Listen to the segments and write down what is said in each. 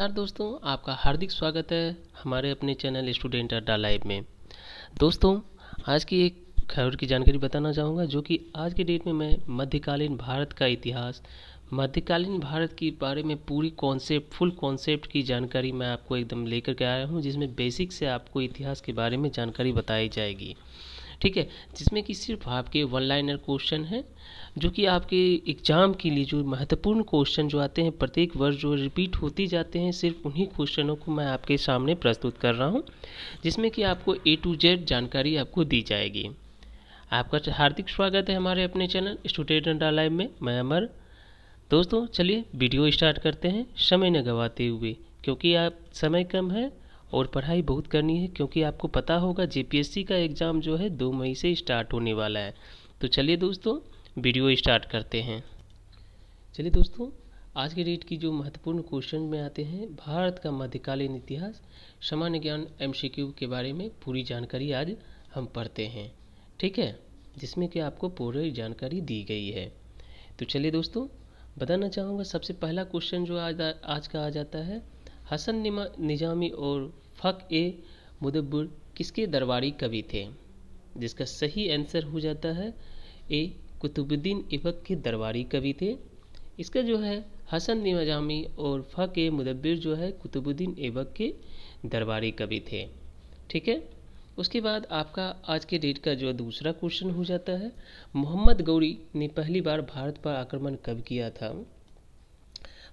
नमस्कार दोस्तों आपका हार्दिक स्वागत है हमारे अपने चैनल स्टूडेंट अड्डा लाइव में दोस्तों आज की एक खबर की जानकारी बताना चाहूँगा जो कि आज के डेट में मैं मध्यकालीन भारत का इतिहास मध्यकालीन भारत के बारे में पूरी कॉन्सेप्ट फुल कॉन्सेप्ट की जानकारी मैं आपको एकदम लेकर के आया हूँ जिसमें बेसिक से आपको इतिहास के बारे में जानकारी बताई जाएगी ठीक है जिसमें कि सिर्फ आपके वन लाइनर क्वेश्चन हैं जो कि आपके एग्जाम के लिए जो महत्वपूर्ण क्वेश्चन जो आते हैं प्रत्येक वर्ष जो रिपीट होती जाते हैं सिर्फ उन्हीं क्वेश्चनों को मैं आपके सामने प्रस्तुत कर रहा हूँ जिसमें कि आपको ए टू जेड जानकारी आपको दी जाएगी आपका हार्दिक स्वागत है हमारे अपने चैनल स्टूडेंट एंड लाइव में मैं अमर दोस्तों चलिए वीडियो स्टार्ट करते हैं समय न गंवाते हुए क्योंकि आप समय कम है और पढ़ाई बहुत करनी है क्योंकि आपको पता होगा जेपीएससी का एग्ज़ाम जो है दो मई से स्टार्ट होने वाला है तो चलिए दोस्तों वीडियो स्टार्ट करते हैं चलिए दोस्तों आज के डेट की जो महत्वपूर्ण क्वेश्चन में आते हैं भारत का मध्यकालीन इतिहास सामान्य ज्ञान एम के बारे में पूरी जानकारी आज हम पढ़ते हैं ठीक है जिसमें कि आपको पूरी जानकारी दी गई है तो चलिए दोस्तों बताना चाहूँगा सबसे पहला क्वेश्चन जो आज आज का आ जाता है हसन निजामी और फ़क ए मुदब्बर किसके दरबारी कवि थे जिसका सही आंसर हो जाता है ए कुतुबुद्दीन इबक के दरबारी कवि थे इसका जो है हसन निजामी और फ़क ए मुदब्बर जो है कुतुबुद्दीन ऐबक के दरबारी कवि थे ठीक है उसके बाद आपका आज के डेट का जो दूसरा क्वेश्चन हो जाता है मोहम्मद गौरी ने पहली बार भारत पर आक्रमण कब किया था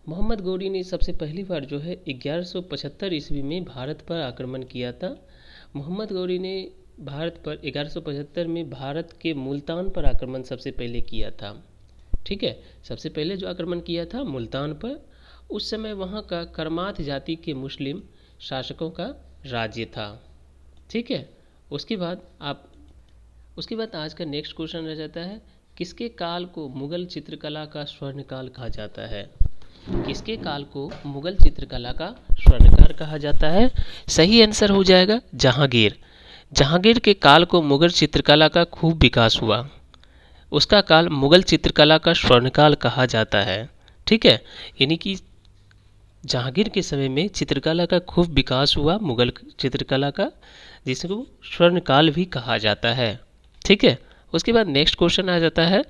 मोहम्मद गौरी ने सबसे पहली बार जो है 1175 ईस्वी में भारत पर आक्रमण किया था मोहम्मद गौरी ने भारत पर 1175 में भारत के मुल्तान पर आक्रमण सबसे पहले किया था ठीक है सबसे पहले जो आक्रमण किया था मुल्तान पर उस समय वहाँ का कर्माथ जाति के मुस्लिम शासकों का राज्य था ठीक है उसके बाद आप उसके बाद आज का नेक्स्ट क्वेश्चन रह जाता है किसके काल को मुगल चित्रकला का स्वर्ण काल कहा जाता है किसके काल को मुगल चित्रकला का स्वर्णकार कहा जाता है सही आंसर हो जाएगा जहांगीर जहांगीर के काल को मुगल चित्रकला का खूब विकास हुआ उसका काल मुगल चित्रकला का स्वर्णकाल कहा जाता है ठीक है यानी कि जहांगीर के समय में चित्रकला का खूब विकास हुआ मुगल चित्रकला का जिसको स्वर्णकाल भी कहा जाता है ठीक है उसके बाद नेक्स्ट क्वेश्चन आ जाता है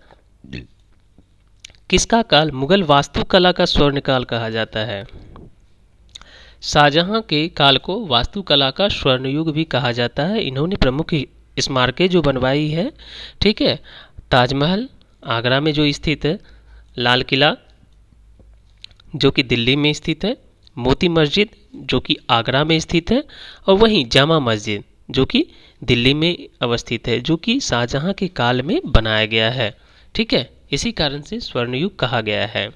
किसका काल मुगल वास्तुकला का स्वर्णकाल कहा जाता है शाहजहां के काल को वास्तुकला का स्वर्णयुग भी कहा जाता है इन्होंने प्रमुख स्मारकें जो बनवाई है ठीक है ताजमहल आगरा में जो स्थित है लाल किला जो कि दिल्ली में स्थित है मोती मस्जिद जो कि आगरा में स्थित है और वहीं जामा मस्जिद जो कि दिल्ली में अवस्थित है जो कि शाहजहां के काल में बनाया गया है ठीक है इसी कारण से स्वर्णयुग कहा गया है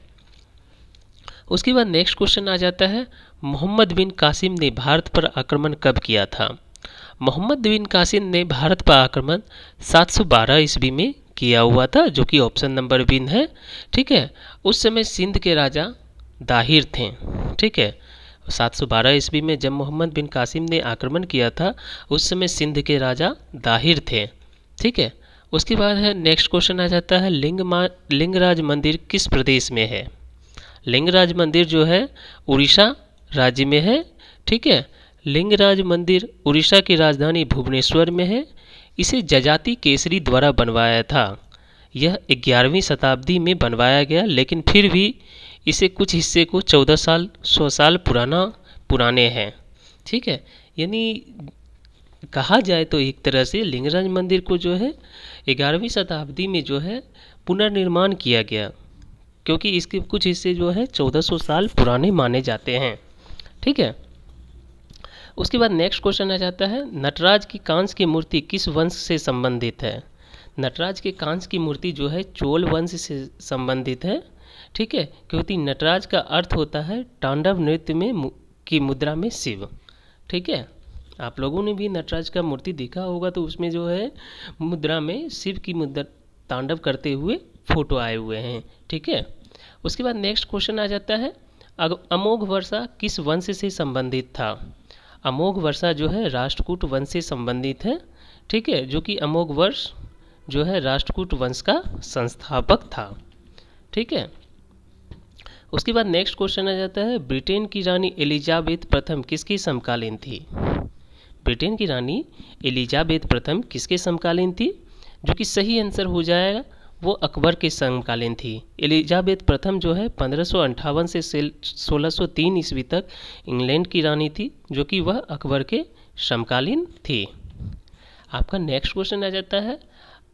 उसके बाद नेक्स्ट क्वेश्चन आ जाता है मोहम्मद बिन कासिम ने भारत पर आक्रमण कब किया था मोहम्मद बिन कासिम ने भारत पर आक्रमण 712 ईस्वी में किया हुआ था जो कि ऑप्शन नंबर बिन है ठीक है उस समय सिंध के राजा दाहिर थे ठीक है 712 ईस्वी में जब मोहम्मद बिन कासिम ने आक्रमण किया था उस समय सिंध के राजा दाहिर थे ठीक है उसके बाद है नेक्स्ट क्वेश्चन आ जाता है लिंग लिंगराज मंदिर किस प्रदेश में है लिंगराज मंदिर जो है उड़ीसा राज्य में है ठीक है लिंगराज मंदिर उड़ीसा की राजधानी भुवनेश्वर में है इसे जजाति केसरी द्वारा बनवाया था यह ग्यारहवीं शताब्दी में बनवाया गया लेकिन फिर भी इसे कुछ हिस्से को चौदह साल सौ साल पुराना पुराने हैं ठीक है यानी कहा जाए तो एक तरह से लिंगराज मंदिर को जो है ग्यारहवीं शताब्दी में जो है पुनर्निर्माण किया गया क्योंकि इसके कुछ हिस्से जो है 1400 साल पुराने माने जाते हैं ठीक है उसके बाद नेक्स्ट क्वेश्चन आ जाता है नटराज की कांस की मूर्ति किस वंश से संबंधित है नटराज के कांस की मूर्ति जो है चोल वंश से संबंधित है ठीक है क्योंकि नटराज का अर्थ होता है तांडव नृत्य में की मुद्रा में शिव ठीक है आप लोगों ने भी नटराज का मूर्ति देखा होगा तो उसमें जो है मुद्रा में शिव की मुद्रा तांडव करते हुए फोटो आए हुए हैं ठीक है उसके बाद नेक्स्ट क्वेश्चन आ जाता है अमोघ वर्षा किस वंश से संबंधित था अमोघ वर्षा जो है राष्ट्रकूट वंश से संबंधित है ठीक है जो कि अमोघ वर्ष जो है राष्ट्रकूट वंश का संस्थापक था ठीक है उसके बाद नेक्स्ट क्वेश्चन आ जाता है ब्रिटेन की रानी एलिजाबेथ प्रथम किसकी समकालीन थी ब्रिटेन की रानी एलिजाबेथ प्रथम किसके समकालीन थी जो कि सही आंसर हो जाएगा वो अकबर के समकालीन थी एलिजाबेथ प्रथम जो है पंद्रह से सोलह ईस्वी तक इंग्लैंड की रानी थी जो कि वह अकबर के समकालीन थी आपका नेक्स्ट क्वेश्चन आ जाता है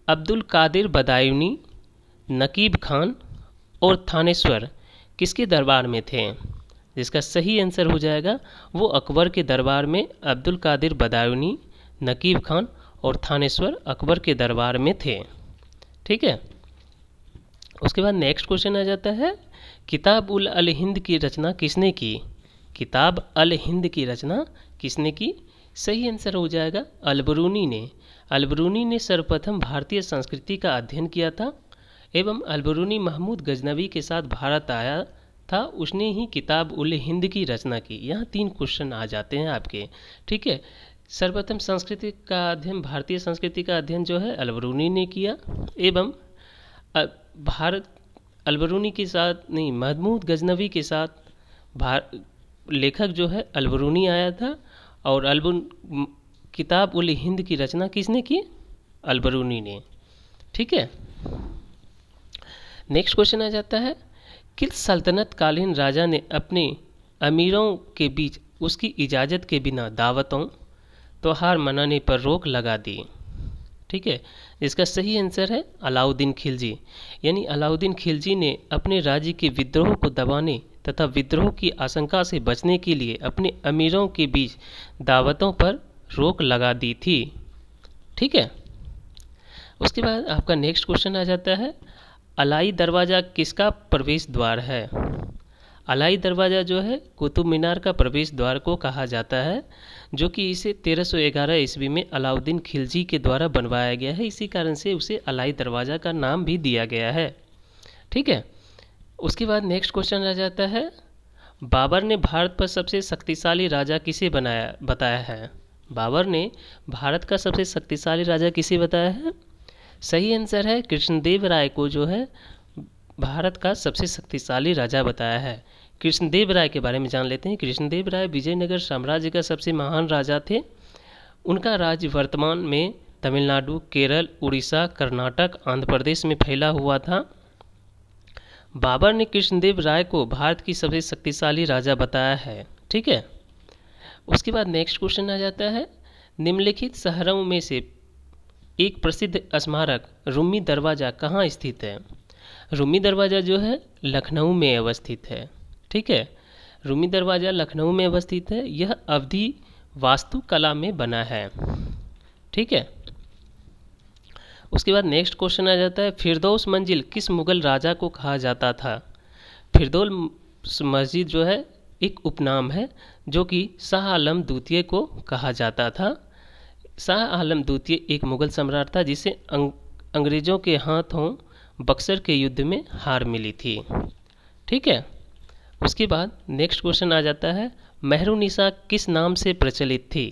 अब्दुल कादिर बदायूनी नकीब खान और थानेश्वर किसके दरबार में थे जिसका सही आंसर हो जाएगा वो अकबर के दरबार में अब्दुल कादिर बदायूनी नकीब खान और थानेश्वर अकबर के दरबार में थे ठीक है उसके बाद नेक्स्ट क्वेश्चन आ जाता है किताब उल अल हिंद की रचना किसने की किताब अल हिंद की रचना किसने की सही आंसर हो जाएगा अलबरूनी ने अलबरूनी ने सर्वप्रथम भारतीय संस्कृति का अध्ययन किया था एवं अलबरूनी महमूद गजनवी के साथ भारत आया था उसने ही किताब उल हिंद की रचना की यहाँ तीन क्वेश्चन आ जाते हैं आपके ठीक है सर्वप्रथम संस्कृति का अध्ययन भारतीय संस्कृति का अध्ययन जो है अलबरूनी ने किया एवं भारत अलबरूनी के साथ नहीं महमूद गजनवी के साथ भार लेखक जो है अलबरूनी आया था और अलबुन किताब उल हिंद की रचना किसने की अलबरूनी ने ठीक है नेक्स्ट क्वेश्चन आ जाता है किस सल्तनतकालीन राजा ने अपने अमीरों के बीच उसकी इजाज़त के बिना दावतों त्यौहार तो मनाने पर रोक लगा दी ठीक है इसका सही आंसर है अलाउद्दीन खिलजी यानी अलाउद्दीन खिलजी ने अपने राज्य के विद्रोह को दबाने तथा विद्रोह की आशंका से बचने के लिए अपने अमीरों के बीच दावतों पर रोक लगा दी थी ठीक है उसके बाद आपका नेक्स्ट क्वेश्चन आ जाता है अलाई दरवाज़ा किसका प्रवेश द्वार है अलाई दरवाज़ा जो है कुतुब मीनार का प्रवेश द्वार को कहा जाता है जो कि इसे 1311 ईस्वी में अलाउद्दीन खिलजी के द्वारा बनवाया गया है इसी कारण से उसे अलाई दरवाज़ा का नाम भी दिया गया है ठीक है उसके बाद नेक्स्ट क्वेश्चन आ जाता है बाबर ने भारत पर सबसे शक्तिशाली राजा किसे बनाया बताया है बाबर ने भारत का सबसे शक्तिशाली राजा किसे बताया है सही आंसर है कृष्णदेव राय को जो है भारत का सबसे शक्तिशाली राजा बताया है कृष्णदेव राय के बारे में जान लेते हैं कृष्णदेव राय विजयनगर साम्राज्य का सबसे महान राजा थे उनका राज्य वर्तमान में तमिलनाडु केरल उड़ीसा कर्नाटक आंध्र प्रदेश में फैला हुआ था बाबर ने कृष्णदेव राय को भारत की सबसे शक्तिशाली राजा बताया है ठीक है उसके बाद नेक्स्ट क्वेश्चन आ जाता है निम्नलिखित शहरों में से एक प्रसिद्ध स्मारक रूमी दरवाज़ा कहाँ स्थित है रूमी दरवाज़ा जो है लखनऊ में अवस्थित है ठीक है रूमी दरवाज़ा लखनऊ में अवस्थित है यह अवधि वास्तुकला में बना है ठीक है उसके बाद नेक्स्ट क्वेश्चन आ जाता है फिरदौस मंजिल किस मुग़ल राजा को कहा जाता था फिरदौल मस्जिद जो है एक उपनाम है जो कि शाह आलम द्वितीय को कहा जाता था शाह आलम द्वितीय एक मुगल सम्राट था जिसे अंग, अंग्रेजों के हाथों बक्सर के युद्ध में हार मिली थी ठीक है उसके बाद नेक्स्ट क्वेश्चन आ जाता है मेहरूनिसा किस नाम से प्रचलित थी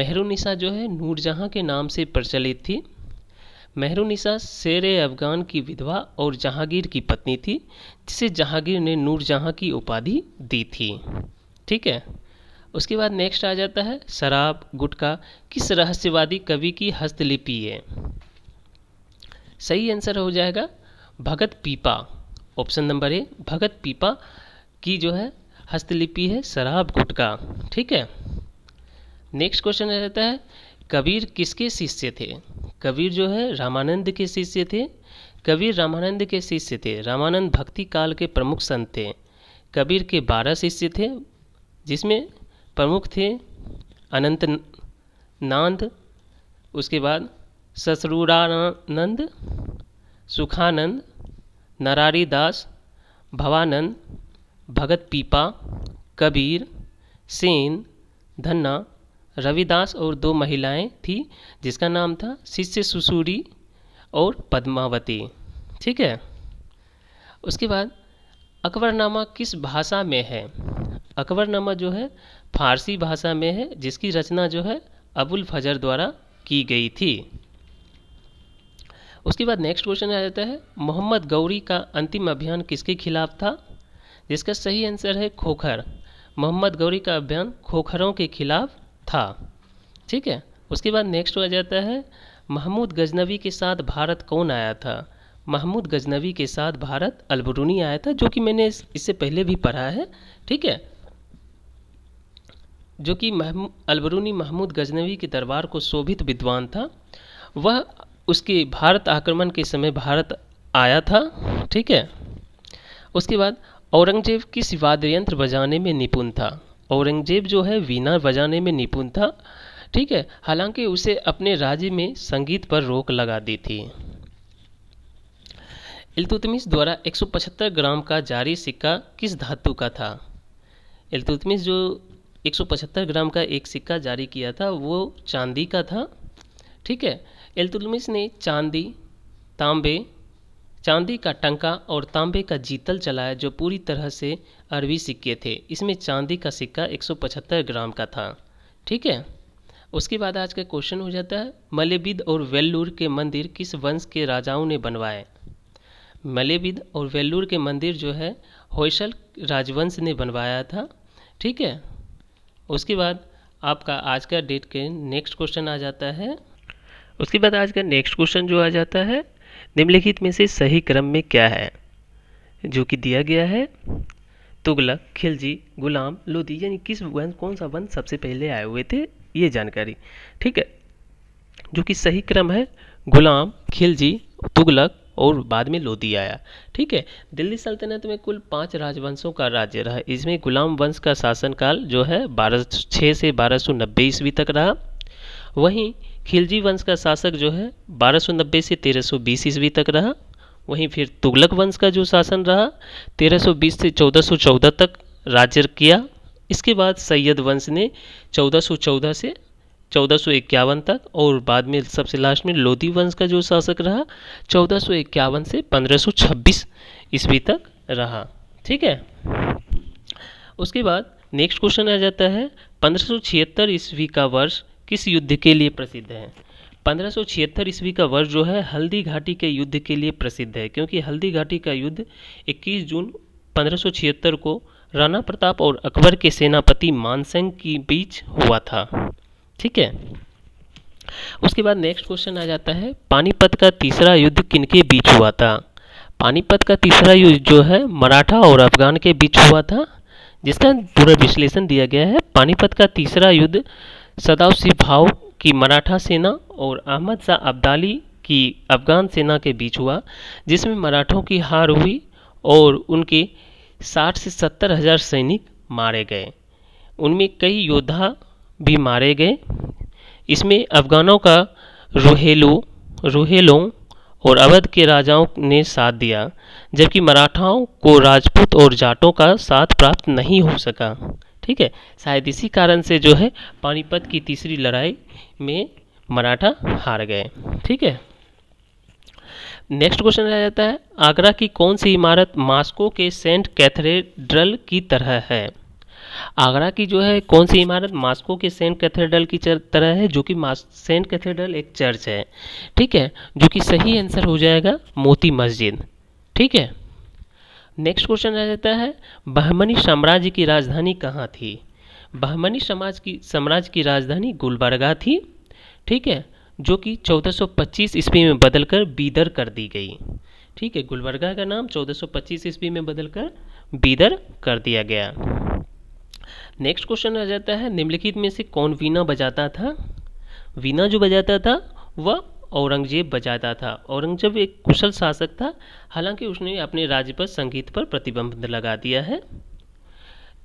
मेहरूनिसा जो है नूरजहाँ के नाम से प्रचलित थी मेहरूनिसा शेर अफगान की विधवा और जहांगीर की पत्नी थी जिसे जहांगीर ने नूरजहाँ की उपाधि दी थी ठीक है उसके बाद नेक्स्ट आ जाता है शराब गुटखा किस रहस्यवादी कवि की हस्तलिपि है सही आंसर हो जाएगा भगत पीपा ऑप्शन नंबर ए भगत पीपा की जो है हस्तलिपि है शराब गुटका ठीक है नेक्स्ट क्वेश्चन आ जाता है कबीर किसके शिष्य थे कबीर जो है रामानंद के शिष्य थे कबीर रामानंद के शिष्य थे रामानंद भक्ति काल के प्रमुख संत थे कबीर के बारह शिष्य थे जिसमें प्रमुख थे अनंत नांद उसके बाद ससरूरानंद सुखानंद नरारी दास भवानंद भगत पीपा कबीर सेन धन्ना रविदास और दो महिलाएं थी जिसका नाम था शिष्य सुसूरी और पद्मावती ठीक है उसके बाद अकबरनामा किस भाषा में है अकबरनामा जो है फारसी भाषा में है जिसकी रचना जो है अबुल फजर द्वारा की गई थी उसके बाद नेक्स्ट क्वेश्चन आ जाता है मोहम्मद गौरी का अंतिम अभियान किसके खिलाफ था जिसका सही आंसर है खोखर मोहम्मद गौरी का अभियान खोखरों के खिलाफ था ठीक है उसके बाद नेक्स्ट आ जाता है महमूद गजनवी के साथ भारत कौन आया था महमूद गजनवी के साथ भारत अलबरूनी आया था जो कि मैंने इससे पहले भी पढ़ा है ठीक है जो कि अलबरूनी महमूद गजनवी के दरबार को शोभित विद्वान था वह उसके भारत आक्रमण के समय भारत आया था ठीक है उसके बाद औरंगजेब किस वाद्य यंत्र बजाने में निपुण था औरंगजेब जो है वीणा बजाने में निपुण था ठीक है हालांकि उसे अपने राज्य में संगीत पर रोक लगा दी थी इल्तुतमिश द्वारा 175 ग्राम का जारी सिक्का किस धातु का था इल्तुतमिश जो 175 ग्राम का एक सिक्का जारी किया था वो चांदी का था ठीक है एल्तुलमिस ने चांदी तांबे चांदी का टंका और तांबे का जीतल चलाया जो पूरी तरह से अरबी सिक्के थे इसमें चांदी का सिक्का 175 ग्राम का था ठीक है उसके बाद आज का क्वेश्चन हो जाता है मलेबिद और वेल्लूर के मंदिर किस वंश के राजाओं ने बनवाए मलेबिद और वेल्लूर के मंदिर जो है होयसल राजवंश ने बनवाया था ठीक है उसके बाद आपका आज का डेट के नेक्स्ट क्वेश्चन आ जाता है उसके बाद आज का नेक्स्ट क्वेश्चन जो आ जाता है निम्नलिखित में से सही क्रम में क्या है जो कि दिया गया है तुगलक खिलजी गुलाम लोधी यानी किस वंश कौन सा वंश सबसे पहले आए हुए थे ये जानकारी ठीक है जो कि सही क्रम है गुलाम खिलजी तुगलक और बाद में लोदी आया ठीक है दिल्ली सल्तनत में कुल पाँच राजवंशों का राज्य रहा इसमें गुलाम वंश का शासनकाल जो है बारह छः से बारह सौ नब्बे ईस्वी तक रहा वहीं खिलजी वंश का शासक जो है बारह सौ नब्बे से तेरह सौ बीस ईस्वी तक रहा वहीं फिर तुगलक वंश का जो शासन रहा तेरह सौ बीस से चौदह सौ चौदह तक राज्य किया इसके बाद सैयद वंश ने चौदह सौ चौदह से 1451 तक और बाद में सबसे लास्ट में लोधी वंश का जो शासक रहा 1451 से 1526 ईस्वी तक रहा ठीक है उसके बाद नेक्स्ट क्वेश्चन आ जाता है 1576 ईस्वी का वर्ष किस युद्ध के लिए प्रसिद्ध है 1576 ईस्वी का वर्ष जो है हल्दी घाटी के युद्ध के लिए प्रसिद्ध है क्योंकि हल्दी घाटी का युद्ध 21 जून 1576 को राणा प्रताप और अकबर के सेनापति मानसिंह के बीच हुआ था ठीक है उसके बाद नेक्स्ट क्वेश्चन आ जाता है पानीपत का तीसरा युद्ध किनके बीच हुआ था पानीपत का तीसरा युद्ध जो है मराठा और अफगान के बीच हुआ था जिसका पूरा विश्लेषण दिया गया है पानीपत का तीसरा युद्ध सदाव भाव की मराठा सेना और अहमद शाह अब्दाली की अफगान सेना के बीच हुआ जिसमें मराठों की हार हुई और उनके साठ से सत्तर हजार सैनिक मारे गए उनमें कई योद्धा भी मारे गए इसमें अफगानों का रोहेलो रोहेलों और अवध के राजाओं ने साथ दिया जबकि मराठाओं को राजपूत और जाटों का साथ प्राप्त नहीं हो सका ठीक है शायद इसी कारण से जो है पानीपत की तीसरी लड़ाई में मराठा हार गए ठीक है नेक्स्ट क्वेश्चन रह जाता है आगरा की कौन सी इमारत मास्को के सेंट कैथेड्रल की तरह है आगरा की जो है कौन सी इमारत मास्को के सेंट कैथेड्रल की तरह है जो कि सेंट कैथेड्रल एक चर्च है ठीक है जो कि सही आंसर हो जाएगा मोती मस्जिद ठीक है नेक्स्ट क्वेश्चन आ जाता है बहमनी साम्राज्य की राजधानी कहाँ थी बहमनी समाज की साम्राज्य की राजधानी गुलबर्गा थी ठीक है जो कि 1425 ईस्वी में बदलकर बीदर कर दी गई ठीक है गुलबर्गा का नाम 1425 ईस्वी में बदलकर बीदर कर दिया गया नेक्स्ट क्वेश्चन आ जाता है निम्नलिखित में से कौन वीणा बजाता था वीणा जो बजाता था वह औरंगजेब बजाता था औरंगजेब एक कुशल शासक था हालांकि उसने अपने राज्य पर संगीत पर प्रतिबंध लगा दिया है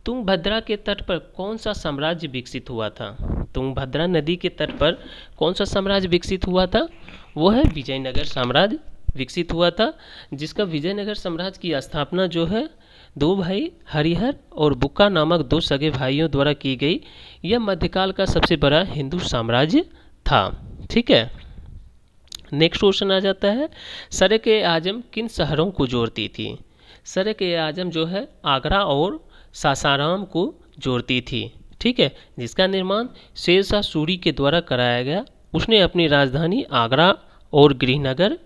तुंगभद्रा के तट पर कौन सा साम्राज्य विकसित हुआ था तुंगभद्रा नदी के तट पर कौन सा साम्राज्य विकसित हुआ था वो है विजयनगर साम्राज्य विकसित हुआ था जिसका विजयनगर साम्राज्य की स्थापना जो है दो भाई हरिहर और बुक्का नामक दो सगे भाइयों द्वारा की गई यह मध्यकाल का सबसे बड़ा हिंदू साम्राज्य था ठीक है नेक्स्ट क्वेश्चन आ जाता है सर के आजम किन शहरों को जोड़ती थी सर के आजम जो है आगरा और सासाराम को जोड़ती थी ठीक है जिसका निर्माण शेरशाह सूरी के द्वारा कराया गया उसने अपनी राजधानी आगरा और गृहनगर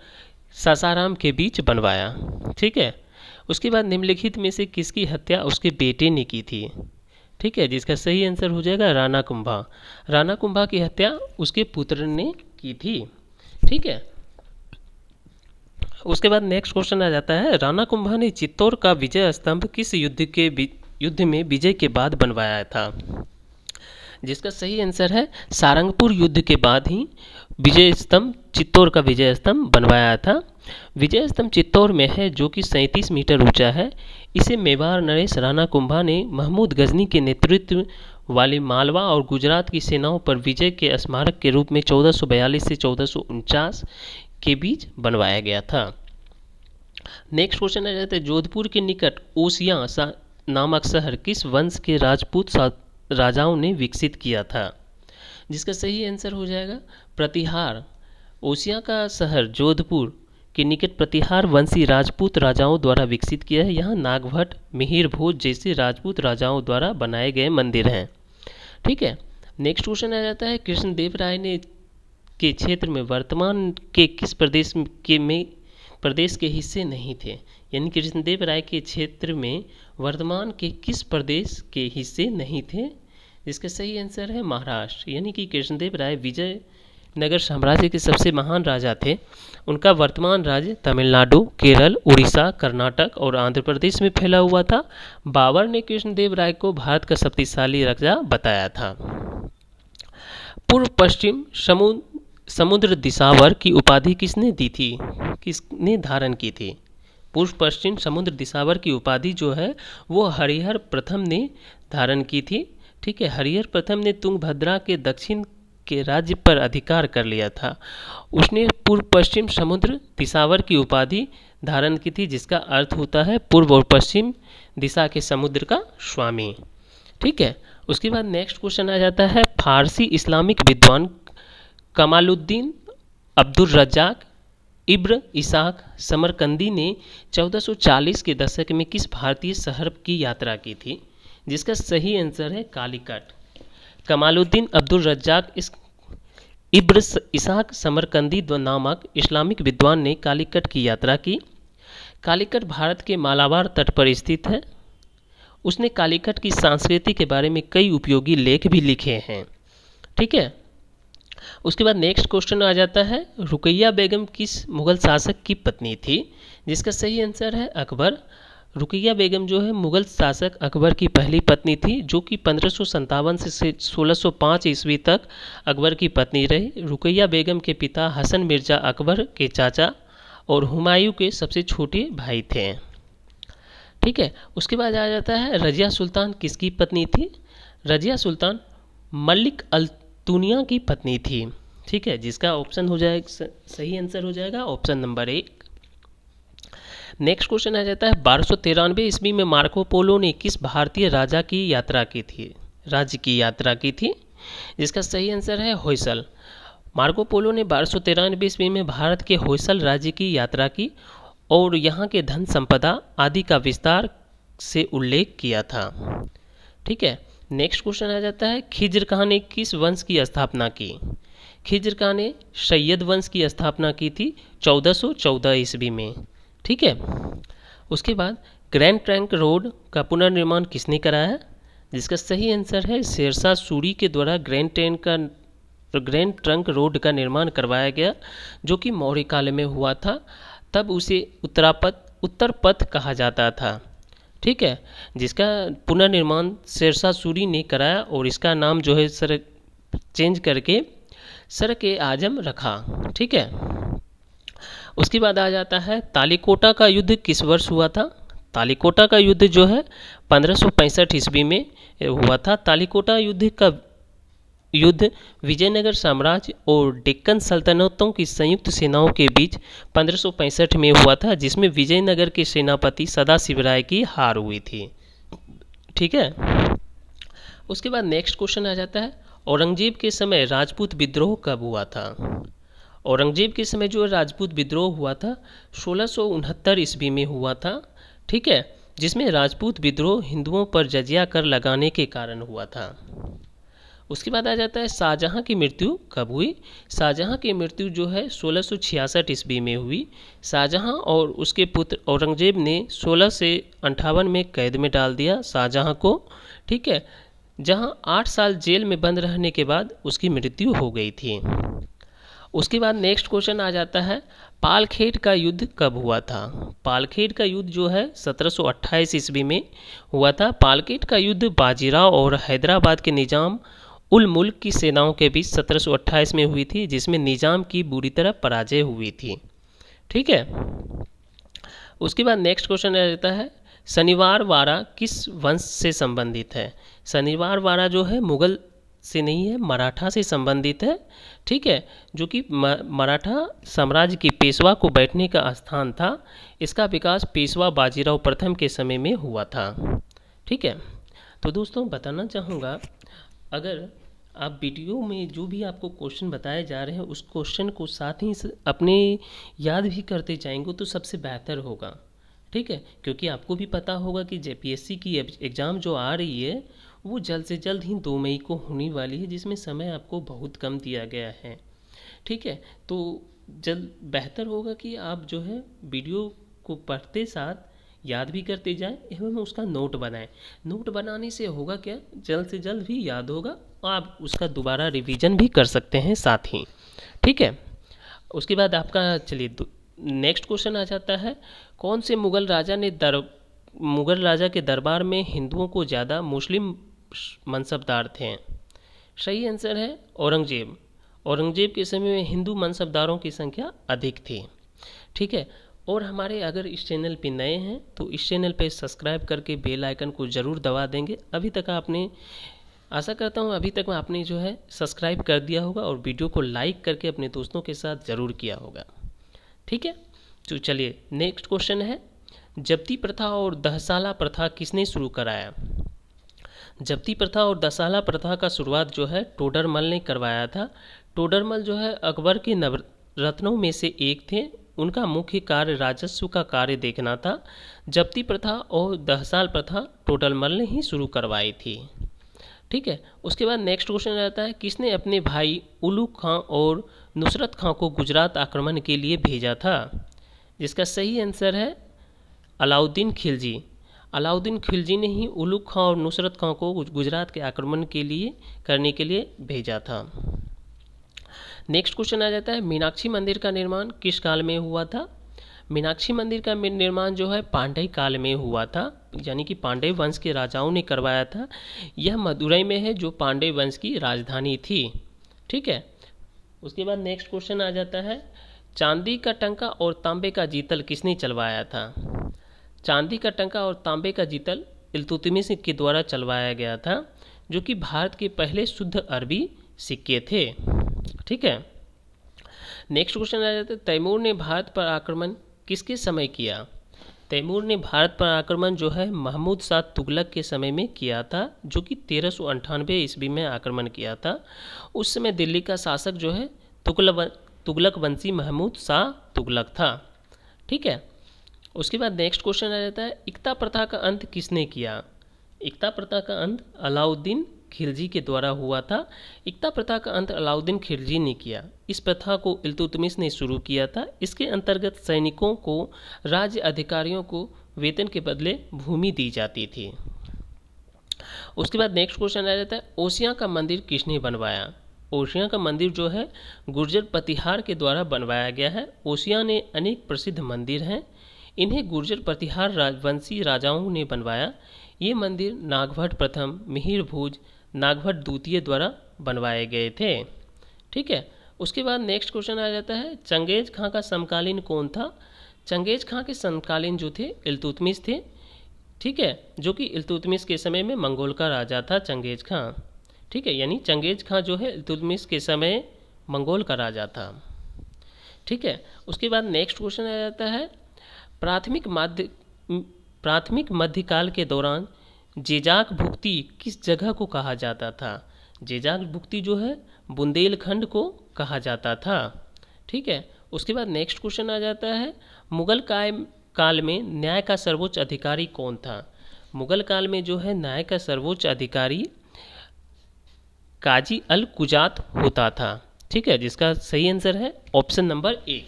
सासाराम के बीच बनवाया ठीक है उसके बाद निम्नलिखित में से किसकी हत्या उसके बेटे ने की थी ठीक है जिसका सही आंसर हो जाएगा राणा कुंभा राणा कुंभा की हत्या उसके पुत्र ने की थी ठीक है उसके बाद नेक्स्ट क्वेश्चन आ जाता है राणा कुंभा ने चित्तौर का विजय स्तंभ किस युद्ध के युद्ध में विजय के बाद बनवाया था जिसका सही आंसर है सारंगपुर युद्ध के बाद ही विजय स्तंभ चित्तौर का विजय स्तंभ बनवाया था विजय स्तंभ चित्तौर में है जो कि 37 मीटर ऊंचा है इसे मेवाड़ नरेश राणा कुंभा ने महमूद गजनी के नेतृत्व वाले मालवा और गुजरात की सेनाओं पर विजय के स्मारक के रूप में 1442 से चौदह के बीच बनवाया गया था नेक्स्ट क्वेश्चन आ जाता है जोधपुर के निकट ओसिया नामक शहर किस वंश के राजपूत राजाओं ने विकसित किया था जिसका सही आंसर हो जाएगा प्रतिहार ओसिया का शहर जोधपुर के निकट प्रतिहार वंशी राजपूत राजाओं द्वारा विकसित किया है यहाँ नागभट मिहिर भोज जैसे राजपूत राजाओं द्वारा बनाए गए मंदिर हैं ठीक है नेक्स्ट क्वेश्चन आ जाता है कृष्णदेव राय ने के क्षेत्र में वर्तमान के किस प्रदेश के में प्रदेश के हिस्से नहीं थे यानी कृष्णदेव राय के क्षेत्र में वर्तमान के किस प्रदेश के हिस्से नहीं थे जिसका सही आंसर है महाराष्ट्र यानी कि कृष्णदेव राय विजय नगर साम्राज्य के सबसे महान राजा थे उनका वर्तमान राज्य तमिलनाडु केरल उड़ीसा कर्नाटक और आंध्र प्रदेश में फैला हुआ था बाबर ने कृष्णदेव राय को भारत का शक्तिशाली राजा बताया था पूर्व पश्चिम समुद्र समुद्र दिशावर की उपाधि किसने दी थी किसने धारण की थी पूर्व पश्चिम समुद्र दिशावर की उपाधि जो है वो हरिहर प्रथम ने धारण की थी ठीक है हरिहर प्रथम ने तुंगभद्रा के दक्षिण के राज्य पर अधिकार कर लिया था उसने पूर्व पश्चिम समुद्र दिशावर की उपाधि धारण की थी जिसका अर्थ होता है पूर्व और पश्चिम दिशा के समुद्र का स्वामी ठीक है उसके बाद नेक्स्ट क्वेश्चन आ जाता है फारसी इस्लामिक विद्वान कमालुद्दीन अब्दुल रज्जाक इब्र इसाक समरकंदी ने 1440 के दशक में किस भारतीय शहर की यात्रा की थी जिसका सही आंसर है कालीकट कमालुद्दीन अब्दुल रज्जाक इस इब्र इसहाक समरकंदी नामक इस्लामिक विद्वान ने कालीकट की यात्रा की कालीकट भारत के मालाबार तट पर स्थित है उसने कालीकट की संस्कृति के बारे में कई उपयोगी लेख भी लिखे हैं ठीक है उसके बाद नेक्स्ट क्वेश्चन आ जाता है रुकैया बेगम किस मुगल शासक की पत्नी थी जिसका सही आंसर है अकबर रुकिया बेगम जो है मुगल शासक अकबर की पहली पत्नी थी जो कि पंद्रह से 1605 ईस्वी तक अकबर की पत्नी रही रुकैया बेगम के पिता हसन मिर्जा अकबर के चाचा और हुमायूं के सबसे छोटे भाई थे ठीक है उसके बाद आ जाता है रजिया सुल्तान किसकी पत्नी थी रजिया सुल्तान मलिक अलतुनिया की पत्नी थी ठीक है जिसका ऑप्शन हो जाएगा सही आंसर हो जाएगा ऑप्शन नंबर एक नेक्स्ट क्वेश्चन आ जाता है बारह सौ तिरानवे ईस्वी में मार्को पोलो ने किस भारतीय राजा की यात्रा की थी राज्य की यात्रा की थी जिसका सही आंसर है होयसल मार्को पोलो ने बारह सौ तिरानवे ईस्वी में भारत के होयसल राज्य की यात्रा की और यहाँ के धन संपदा आदि का विस्तार से उल्लेख किया था ठीक है नेक्स्ट क्वेश्चन आ जाता है खिज्र खां ने किस वंश की स्थापना की खिज्र खां ने सैयद वंश की स्थापना की थी 1414 ईस्वी में ठीक है उसके बाद ग्रैंड ट्रैंक रोड का पुनर्निर्माण किसने कराया है जिसका सही आंसर है शेरशाह सूरी के द्वारा ग्रैंड ट्रेन का ग्रैंड ट्रंक रोड का निर्माण करवाया गया जो कि मौर्य काल में हुआ था तब उसे उत्तरापथ उत्तर पथ कहा जाता था ठीक है जिसका पुनर्निर्माण शेरशाह सूरी ने कराया और इसका नाम जो है सर चेंज करके सर के आजम रखा ठीक है उसके बाद आ जाता है तालिकोटा का युद्ध किस वर्ष हुआ था तालिकोटा का युद्ध जो है पंद्रह ईस्वी में हुआ था तालिकोटा युद्ध का युद्ध विजयनगर साम्राज्य और डेक्कन सल्तनतों की संयुक्त सेनाओं के बीच पंद्रह में हुआ था जिसमें विजयनगर के सेनापति सदाशिवराय की हार हुई थी ठीक है उसके बाद नेक्स्ट क्वेश्चन आ जाता है औरंगजेब के समय राजपूत विद्रोह कब हुआ था औरंगजेब के समय जो राजपूत विद्रोह हुआ था सोलह ईस्वी में हुआ था ठीक है जिसमें राजपूत विद्रोह हिंदुओं पर जजिया कर लगाने के कारण हुआ था उसके बाद आ जाता है शाहजहाँ की मृत्यु कब हुई शाहजहाँ की मृत्यु जो है सोलह सौ छियासठ ईस्वी में हुई शाहजहाँ और उसके पुत्र औरंगजेब ने सोलह से अंठावन में कैद में डाल दिया शाहजहाँ को ठीक है जहाँ आठ साल जेल में बंद रहने के बाद उसकी मृत्यु हो गई थी उसके बाद नेक्स्ट क्वेश्चन आ जाता है पालखेट का युद्ध कब हुआ था पालखेट का युद्ध जो है 1728 ईस्वी में हुआ था पालखेट का युद्ध बाजीराव और हैदराबाद के निजाम उल मुल्क की सेनाओं के बीच 1728 में हुई थी जिसमें निजाम की बुरी तरह पराजय हुई थी ठीक है उसके बाद नेक्स्ट क्वेश्चन आ जाता है शनिवार वारा किस वंश से संबंधित है शनिवार वारा जो है मुगल से नहीं है मराठा से संबंधित है ठीक है जो कि मराठा साम्राज्य की पेशवा को बैठने का स्थान था इसका विकास पेशवा बाजीराव प्रथम के समय में हुआ था ठीक है तो दोस्तों बताना चाहूँगा अगर आप वीडियो में जो भी आपको क्वेश्चन बताए जा रहे हैं उस क्वेश्चन को साथ ही अपने याद भी करते जाएंगे तो सबसे बेहतर होगा ठीक है क्योंकि आपको भी पता होगा कि जेपीएससी की एग्ज़ाम जो आ रही है वो जल्द से जल्द ही दो मई को होने वाली है जिसमें समय आपको बहुत कम दिया गया है ठीक है तो जल्द बेहतर होगा कि आप जो है वीडियो को पढ़ते साथ याद भी करते जाएं एवं उसका नोट बनाएं नोट बनाने से होगा क्या जल्द से जल्द भी याद होगा और आप उसका दोबारा रिवीजन भी कर सकते हैं साथ ही ठीक है उसके बाद आपका चलिए नेक्स्ट क्वेश्चन आ जाता है कौन से मुगल राजा ने दर मुगल राजा के दरबार में हिंदुओं को ज़्यादा मुस्लिम मनसबदार थे सही आंसर है औरंगजेब औरंगजेब के समय में हिंदू मनसबदारों की संख्या अधिक थी ठीक है और हमारे अगर इस चैनल पर नए हैं तो इस चैनल पर सब्सक्राइब करके बेल आइकन को ज़रूर दबा देंगे अभी तक आपने आशा करता हूँ अभी तक आपने जो है सब्सक्राइब कर दिया होगा और वीडियो को लाइक करके अपने दोस्तों के साथ ज़रूर किया होगा ठीक है तो चलिए नेक्स्ट क्वेश्चन है जब्ती प्रथा और दहसाला प्रथा किसने शुरू कराया जप्ती प्रथा और दसाला प्रथा का शुरुआत जो है टोडरमल ने करवाया था टोडरमल जो है अकबर के नवरत्नों में से एक थे उनका मुख्य कार्य राजस्व का कार्य देखना था जप्ती प्रथा और दहसाल प्रथा टोडरमल ने ही शुरू करवाई थी ठीक है उसके बाद नेक्स्ट क्वेश्चन रहता है किसने अपने भाई उलूक खां और नुसरत खां को गुजरात आक्रमण के लिए भेजा था जिसका सही आंसर है अलाउद्दीन खिलजी अलाउद्दीन खिलजी ने ही उलूक खां और नुसरत खां को गुजरात के आक्रमण के लिए करने के लिए भेजा था नेक्स्ट क्वेश्चन आ जाता है मीनाक्षी मंदिर का निर्माण किस काल में हुआ था मीनाक्षी मंदिर का निर्माण जो है पांडे काल में हुआ था यानी कि पांडे वंश के राजाओं ने करवाया था यह मदुरई में है जो पांडे वंश की राजधानी थी ठीक है उसके बाद नेक्स्ट क्वेश्चन आ जाता है चांदी का टंका और तांबे का जीतल किसने चलवाया था चांदी का टंका और तांबे का जीतल इल्तुतमिस के द्वारा चलवाया गया था जो कि भारत के पहले शुद्ध अरबी सिक्के थे ठीक है नेक्स्ट क्वेश्चन आ जाता है तैमूर ने भारत पर आक्रमण किसके समय किया तैमूर ने भारत पर आक्रमण जो है महमूद शाह तुगलक के समय में किया था जो कि तेरह सौ अंठानवे ईस्वी में आक्रमण किया था उस समय दिल्ली का शासक जो है तुगलक तुगलक वंशी महमूद शाह तुगलक था ठीक है उसके बाद नेक्स्ट क्वेश्चन आ जाता है इकता प्रथा का अंत किसने किया इकता प्रथा का अंत अलाउद्दीन खिलजी के द्वारा हुआ था इकता प्रथा का अंत अलाउद्दीन खिलजी ने किया इस प्रथा को इल्तुतमिस ने शुरू किया था इसके अंतर्गत सैनिकों को राज्य अधिकारियों को वेतन के बदले भूमि दी जाती थी उसके बाद नेक्स्ट क्वेश्चन आ जाता है ओसिया का मंदिर किसने बनवाया ओशिया का मंदिर जो है गुर्जर पतिहार के द्वारा बनवाया गया है ओशिया ने अनेक प्रसिद्ध मंदिर हैं इन्हें गुर्जर प्रतिहार राजवंशी राजाओं ने बनवाया ये मंदिर नागभट प्रथम मिहिर भोज नागभट द्वितीय द्वारा बनवाए गए थे ठीक है उसके बाद नेक्स्ट क्वेश्चन आ जाता है चंगेज खां का समकालीन कौन था चंगेज खां के समकालीन जो थे इल्तुतमिश थे ठीक है जो कि इल्तुतमिश के समय में मंगोल का राजा था चंगेज खां ठीक है यानी चंगेज खां जो है इल्तुतमिश के समय मंगोल का राजा था ठीक है उसके बाद नेक्स्ट क्वेश्चन आ जाता है प्राथमिक माध्य प्राथमिक मध्यकाल के दौरान जेजाक भुक्ति किस जगह को कहा जाता था जेजाक भुक्ति जो है बुंदेलखंड को कहा जाता था ठीक है उसके बाद नेक्स्ट क्वेश्चन आ जाता है मुगल काय काल में न्याय का सर्वोच्च अधिकारी कौन था मुगल काल में जो है न्याय का सर्वोच्च अधिकारी काजी अल कुजात होता था ठीक है जिसका सही आंसर है ऑप्शन नंबर एक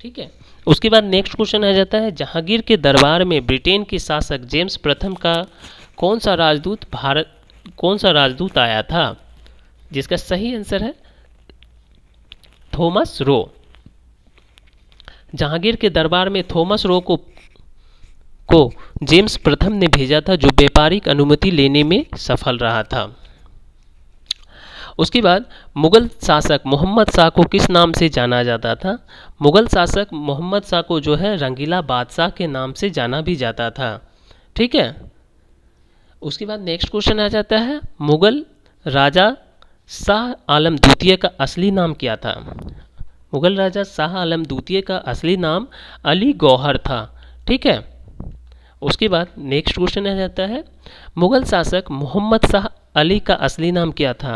ठीक है उसके बाद नेक्स्ट क्वेश्चन आ जाता है जहांगीर के दरबार में ब्रिटेन के शासक जेम्स प्रथम का कौन सा राजदूत भारत कौन सा राजदूत आया था जिसका सही आंसर है थॉमस रो जहांगीर के दरबार में थॉमस रो को को जेम्स प्रथम ने भेजा था जो व्यापारिक अनुमति लेने में सफल रहा था उसके बाद मुग़ल शासक मोहम्मद शाह को किस नाम से जाना जाता था मुग़ल शासक मोहम्मद शाह को जो है रंगीला बादशाह के नाम से जाना भी जाता था ठीक है उसके बाद नेक्स्ट क्वेश्चन आ जाता है मुग़ल राजा शाह आलम द्वितीय का असली नाम क्या था मुग़ल राजा शाह आलम द्वितीय का असली नाम अली गौहर था ठीक है उसके बाद नेक्स्ट क्वेश्चन आ जाता है मुग़ल शासक मोहम्मद शाह अली का असली नाम क्या था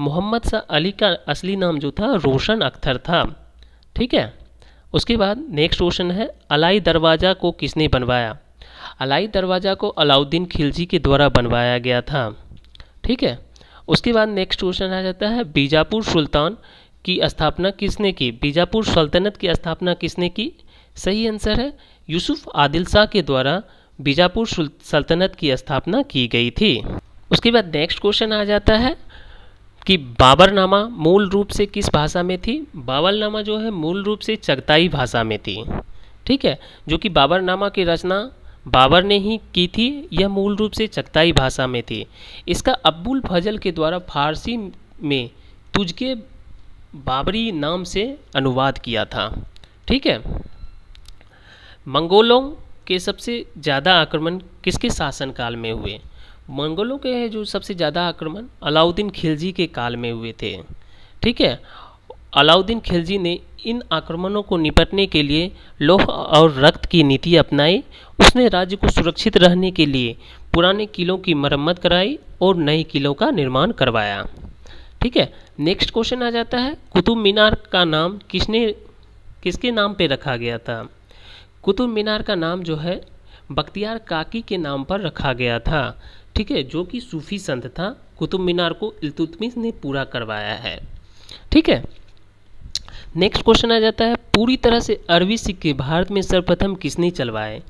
मोहम्मद शाह अली का असली नाम जो था रोशन अख्तर था ठीक है उसके बाद नेक्स्ट क्वेश्चन है अलाई दरवाज़ा को किसने बनवाया अलाई दरवाज़ा को अलाउद्दीन खिलजी के द्वारा बनवाया गया था ठीक है उसके बाद नेक्स्ट क्वेश्चन आ जाता है बीजापुर सुल्तान की स्थापना किसने की बीजापुर सल्तनत की स्थापना किसने की सही आंसर है यूसुफ आदिल शाह के द्वारा बीजापुर सल्तनत की स्थापना की गई थी उसके बाद नेक्स्ट क्वेश्चन आ जाता है कि बाबरनामा मूल रूप से किस भाषा में थी बाबरनामा जो है मूल रूप से चगताई भाषा में थी ठीक है जो कि बाबरनामा की रचना बाबर ने ही की थी यह मूल रूप से चगताई भाषा में थी इसका अब्बुल फजल के द्वारा फारसी में तुझके बाबरी नाम से अनुवाद किया था ठीक है मंगोलों के सबसे ज़्यादा आक्रमण किसके शासनकाल में हुए मंगोलों के जो सबसे ज़्यादा आक्रमण अलाउद्दीन खिलजी के काल में हुए थे ठीक है अलाउद्दीन खिलजी ने इन आक्रमणों को निपटने के लिए लोह और रक्त की नीति अपनाई उसने राज्य को सुरक्षित रहने के लिए पुराने किलों की मरम्मत कराई और नए किलों का निर्माण करवाया ठीक है नेक्स्ट क्वेश्चन आ जाता है कुतुब मीनार का नाम किसने किसके नाम पर रखा गया था कुतुब मीनार का नाम जो है बख्तियार काकी के नाम पर रखा गया था ठीक है जो कि सूफी संत था कुतुब मीनार को इलतुतमिस ने पूरा करवाया है ठीक है नेक्स्ट क्वेश्चन आ जाता है पूरी तरह से अरबी सिक्के भारत में सर्वप्रथम किसने चलवाए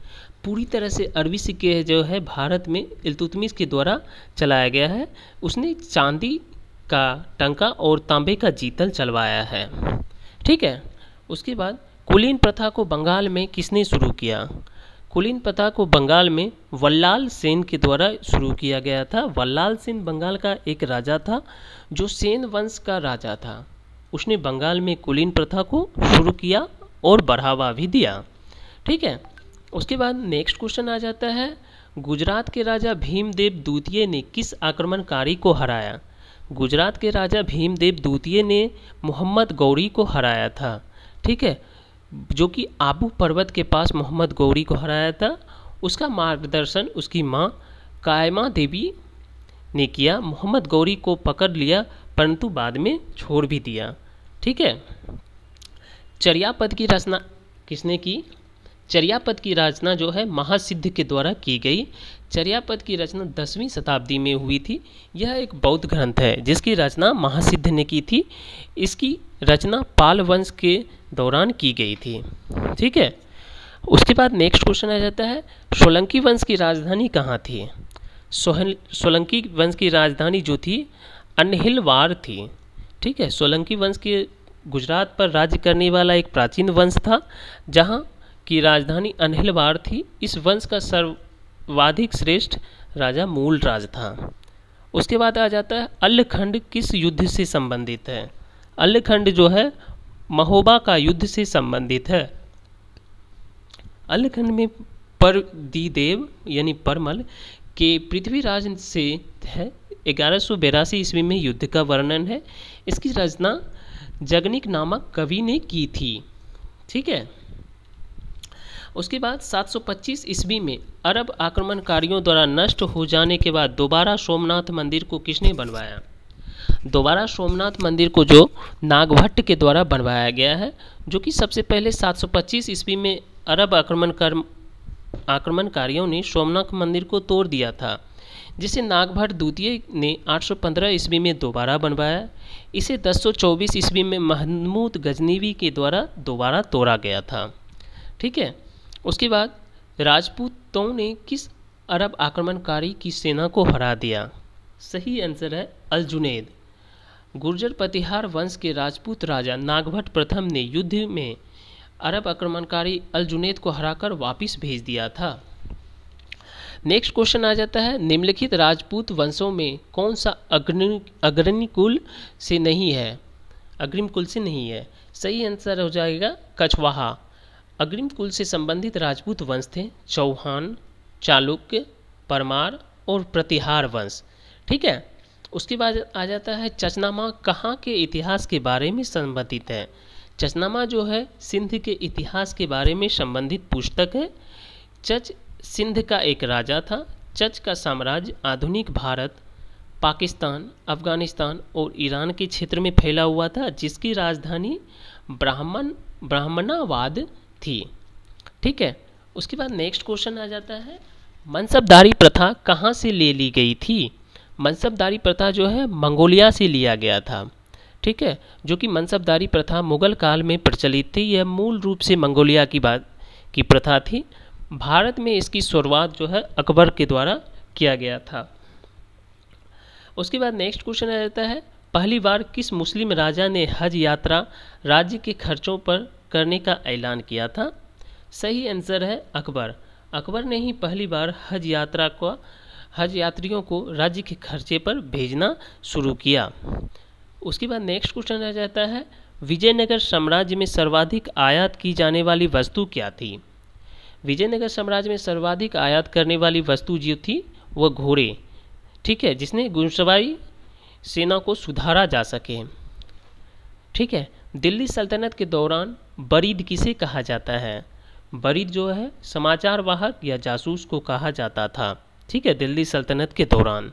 पूरी तरह से अरबी सिक्के जो है भारत में इलतुतमिस के द्वारा चलाया गया है उसने चांदी का टंका और तांबे का जीतल चलवाया है ठीक है उसके बाद कुलीन प्रथा को बंगाल में किसने शुरू किया कुलीन प्रथा को बंगाल में वल्लाल सेन के द्वारा शुरू किया गया था वल्लाल सेन बंगाल का एक राजा था जो सेन वंश का राजा था उसने बंगाल में कुलीन प्रथा को शुरू किया और बढ़ावा भी दिया ठीक है उसके बाद नेक्स्ट क्वेश्चन आ जाता है गुजरात के राजा भीमदेव द्वितीय ने किस आक्रमणकारी को हराया गुजरात के राजा भीमदेव द्वितीय ने मोहम्मद गौरी को हराया था ठीक है जो कि आबू पर्वत के पास मोहम्मद गौरी को हराया था उसका मार्गदर्शन उसकी माँ कायमा देवी ने किया मोहम्मद गौरी को पकड़ लिया परंतु बाद में छोड़ भी दिया ठीक है चर्यापद की रचना किसने की चर्यापद की रचना जो है महासिद्ध के द्वारा की गई चर्यापद की रचना दसवीं शताब्दी में हुई थी यह एक बौद्ध ग्रंथ है जिसकी रचना महासिद्ध ने की थी इसकी रचना पाल वंश के दौरान की गई थी ठीक है उसके बाद नेक्स्ट क्वेश्चन आ जाता है सोलंकी वंश की राजधानी कहाँ थी सोहन सोलंकी वंश की राजधानी जो थी अनहिलवार थी ठीक है सोलंकी वंश के गुजरात पर राज्य करने वाला एक प्राचीन वंश था जहाँ की राजधानी अनहिलवार थी इस वंश का सर्व वाधिक श्रेष्ठ राजा मूलराज था उसके बाद आ जाता है अल्लखंड किस युद्ध से संबंधित है अल्लखंड जो है महोबा का युद्ध से संबंधित है अल्लखंड में पर दीदेव यानी परमल के पृथ्वीराज से है ग्यारह सौ बेरासी ईस्वी में युद्ध का वर्णन है इसकी रचना जगनिक नामक कवि ने की थी ठीक है उसके बाद 725 ईस्वी में अरब आक्रमणकारियों द्वारा नष्ट हो जाने के बाद दोबारा सोमनाथ मंदिर को किसने बनवाया दोबारा सोमनाथ मंदिर को जो नागभट्ट के द्वारा बनवाया गया है जो कि सबसे पहले 725 ईस्वी में अरब आक्रमण कर आक्रमणकारियों ने सोमनाथ मंदिर को तोड़ दिया था जिसे नागभट्ट द्वितीय ने 815 ईस्वी में दोबारा बनवाया इसे 1024 ईस्वी में महमूद गजनीवी के द्वारा दोबारा तोड़ा गया था ठीक है उसके बाद राजपूतों ने किस अरब आक्रमणकारी की सेना को हरा दिया सही आंसर है अलजुनेद गुर्जर प्रतिहार वंश के राजपूत राजा नागभट प्रथम ने युद्ध में अरब आक्रमणकारी अलजुनेद को हराकर वापस भेज दिया था नेक्स्ट क्वेश्चन आ जाता है निम्नलिखित राजपूत वंशों में कौन सा अग्र अग्रणी कुल से नहीं है अग्रिम कुल से नहीं है सही आंसर हो जाएगा कछवाहा अग्रिम कुल से संबंधित राजपूत वंश थे चौहान चालुक्य परमार और प्रतिहार वंश ठीक है उसके बाद आ जाता है चचनामा कहाँ के इतिहास के बारे में संबंधित है चचनामा जो है सिंध के इतिहास के बारे में संबंधित पुस्तक है चच सिंध का एक राजा था चच का साम्राज्य आधुनिक भारत पाकिस्तान अफगानिस्तान और ईरान के क्षेत्र में फैला हुआ था जिसकी राजधानी ब्राह्मण ब्राह्मणावाद थी ठीक है उसके बाद नेक्स्ट क्वेश्चन आ जाता है मनसबदारी प्रथा कहाँ से ले ली गई थी मनसबदारी प्रथा जो है मंगोलिया से लिया गया था ठीक है जो कि मनसबदारी प्रथा मुगल काल में प्रचलित थी यह मूल रूप से मंगोलिया की बात की प्रथा थी भारत में इसकी शुरुआत जो है अकबर के द्वारा किया गया था उसके बाद नेक्स्ट क्वेश्चन आ जाता है पहली बार किस मुस्लिम राजा ने हज यात्रा राज्य के खर्चों पर करने का ऐलान किया था सही आंसर है अकबर अकबर ने ही पहली बार हज यात्रा को हज यात्रियों को राज्य के खर्चे पर भेजना शुरू किया उसके बाद नेक्स्ट क्वेश्चन रह जाता है विजयनगर साम्राज्य में सर्वाधिक आयात की जाने वाली वस्तु क्या थी विजयनगर साम्राज्य में सर्वाधिक आयात करने वाली वस्तु जो थी वह घोड़े ठीक है जिसने गुणसवाई सेना को सुधारा जा सके ठीक है दिल्ली सल्तनत के दौरान बरीद किसे कहा जाता है बरीद जो है समाचार वाहक या जासूस को कहा जाता था ठीक है दिल्ली सल्तनत के दौरान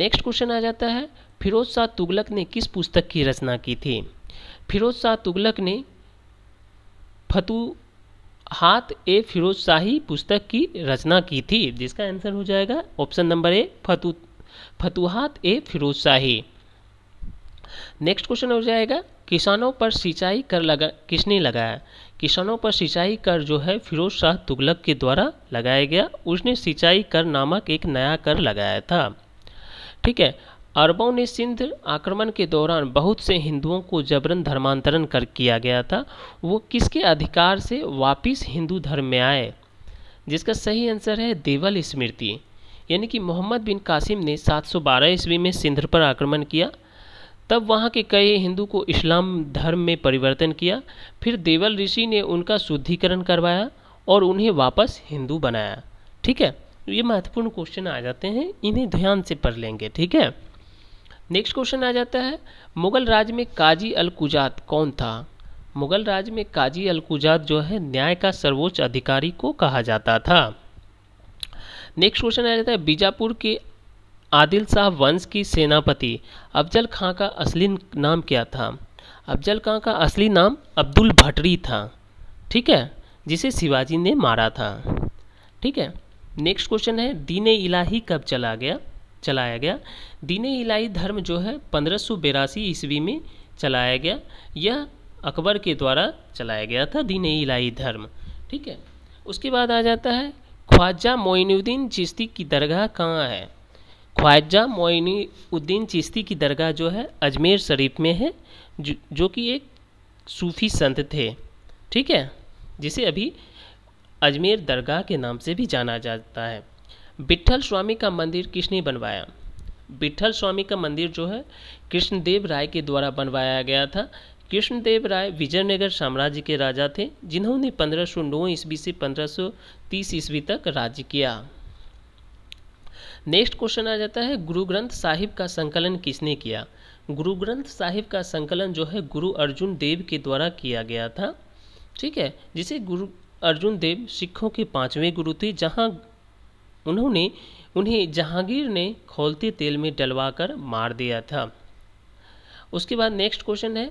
नेक्स्ट क्वेश्चन आ जाता है फिरोज शाह तुगलक ने किस पुस्तक की रचना की थी फिरोज शाह तुगलक ने हाथ ए फिरोज शाही पुस्तक की रचना की थी जिसका आंसर हो जाएगा ऑप्शन नंबर ए फतू फतुहात ए फिरोज शाही नेक्स्ट क्वेश्चन हो जाएगा किसानों पर सिंचाई कर लगा किसने लगाया किसानों पर सिंचाई कर जो है फिरोज शाह तुगलक के द्वारा लगाया गया उसने सिंचाई कर नामक एक नया कर लगाया था ठीक है अरबों ने सिंध आक्रमण के दौरान बहुत से हिंदुओं को जबरन धर्मांतरण कर किया गया था वो किसके अधिकार से वापिस हिंदू धर्म में आए जिसका सही आंसर है देवल स्मृति यानी कि मोहम्मद बिन कासिम ने 712 ईस्वी में सिंध पर आक्रमण किया तब वहाँ के कई हिंदू को इस्लाम धर्म में परिवर्तन किया फिर देवल ऋषि ने उनका शुद्धिकरण करवाया और उन्हें वापस हिंदू बनाया ठीक है तो ये महत्वपूर्ण क्वेश्चन आ जाते हैं इन्हें ध्यान से पढ़ लेंगे ठीक है नेक्स्ट क्वेश्चन आ जाता है मुगल राज में काजी अलकुजात कौन था मुगल राज में काजी अलकुजात जो है न्याय का सर्वोच्च अधिकारी को कहा जाता था नेक्स्ट क्वेश्चन आ जाता है बीजापुर के आदिल शाह वंश की सेनापति अफजल खां का असली नाम क्या था अफजल खां का असली नाम अब्दुल भटरी था ठीक है जिसे शिवाजी ने मारा था ठीक है नेक्स्ट क्वेश्चन है दीन इलाही कब चला गया चलाया गया दीन इलाही धर्म जो है पंद्रह सौ बेरासी ईस्वी में चलाया गया यह अकबर के द्वारा चलाया गया था दीन इलाही धर्म ठीक है उसके बाद आ जाता है ख्वाजा मोइनुद्दीन चिश्ती की दरगाह कहाँ है ख्वाजा मोइनुद्दीन चिश्ती की दरगाह जो है अजमेर शरीफ में है जो, जो कि एक सूफ़ी संत थे ठीक है जिसे अभी अजमेर दरगाह के नाम से भी जाना जाता है बिट्ठल स्वामी का मंदिर किसने बनवाया बिट्ठल स्वामी का मंदिर जो है कृष्णदेव राय के द्वारा बनवाया गया था कृष्णदेव राय विजयनगर साम्राज्य के राजा थे जिन्होंने 1509 ईस्वी से 1530 ईस्वी तक राज्य किया नेक्स्ट क्वेश्चन आ जाता है गुरु ग्रंथ साहिब का संकलन किसने किया गुरु ग्रंथ साहिब का संकलन जो है गुरु अर्जुन देव के द्वारा किया गया था ठीक है जिसे गुरु अर्जुन देव सिखों के पांचवें गुरु थे जहाँ उन्होंने उन्हें जहांगीर ने खोलते तेल में डलवा मार दिया था उसके बाद नेक्स्ट क्वेश्चन है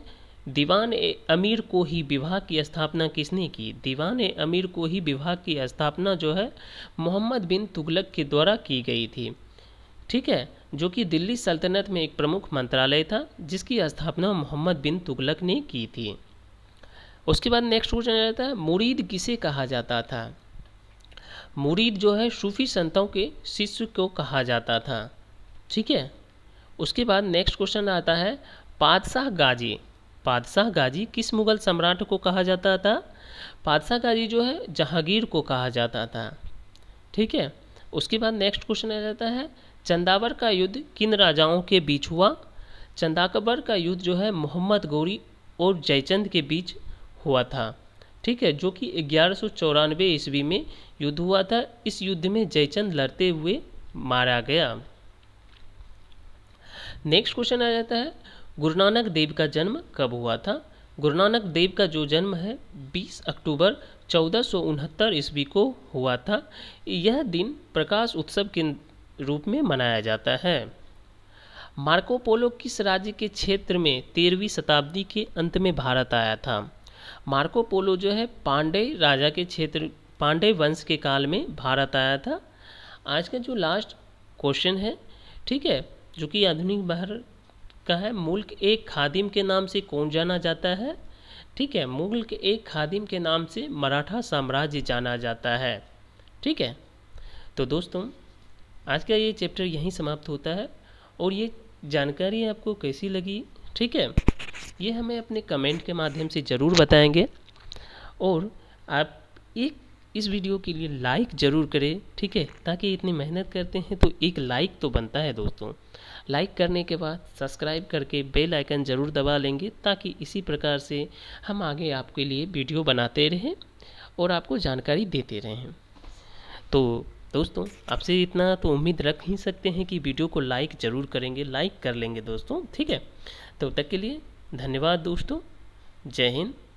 दीवान ए अमीर को ही विवाह की स्थापना किसने की दीवान ए अमीर को ही विवाह की स्थापना जो है मोहम्मद बिन तुगलक के द्वारा की गई थी ठीक है जो कि दिल्ली सल्तनत में एक प्रमुख मंत्रालय था जिसकी स्थापना मोहम्मद बिन तुगलक ने की थी उसके बाद नेक्स्ट क्वेश्चन जाता है मुरीद किसे कहा जाता था मुरीद जो है सूफी संतों के शिष्य को कहा जाता था ठीक है उसके बाद नेक्स्ट क्वेश्चन आता है बादशाह गाजी पादशाह गाजी किस मुग़ल सम्राट को कहा जाता था पादशाह गाजी जो है जहांगीर को कहा जाता था ठीक है उसके बाद नेक्स्ट क्वेश्चन आ जाता है चंदावर का युद्ध किन राजाओं के बीच हुआ चंदाकबर का युद्ध जो है मोहम्मद गौरी और जयचंद के बीच हुआ था ठीक है जो कि ग्यारह ईस्वी में युद्ध हुआ था इस युद्ध में जयचंद लड़ते हुए मारा गया नेक्स्ट क्वेश्चन आ जाता है गुरु नानक देव का जन्म कब हुआ था गुरु नानक देव का जो जन्म है 20 अक्टूबर चौदह ईस्वी को हुआ था यह दिन प्रकाश उत्सव के रूप में मनाया जाता है मार्कोपोलो किस राज्य के क्षेत्र में तेरहवीं शताब्दी के अंत में भारत आया था मार्कोपोलो जो है पांडे राजा के क्षेत्र पांडे वंश के काल में भारत आया था आज का जो लास्ट क्वेश्चन है ठीक है जो कि आधुनिक भारत का है मुल्क एक खादिम के नाम से कौन जाना जाता है ठीक है मुल्क एक खादिम के नाम से मराठा साम्राज्य जाना जाता है ठीक है तो दोस्तों आज का ये चैप्टर यहीं समाप्त होता है और ये जानकारी आपको कैसी लगी ठीक है ये हमें अपने कमेंट के माध्यम से ज़रूर बताएंगे और आप एक इस वीडियो के लिए लाइक ज़रूर करें ठीक है ताकि इतनी मेहनत करते हैं तो एक लाइक तो बनता है दोस्तों लाइक करने के बाद सब्सक्राइब करके बेल आइकन ज़रूर दबा लेंगे ताकि इसी प्रकार से हम आगे आपके लिए वीडियो बनाते रहें और आपको जानकारी देते रहें तो दोस्तों आपसे इतना तो उम्मीद रख ही सकते हैं कि वीडियो को लाइक ज़रूर करेंगे लाइक कर लेंगे दोस्तों ठीक है तब तो तक के लिए धन्यवाद दोस्तों जय हिंद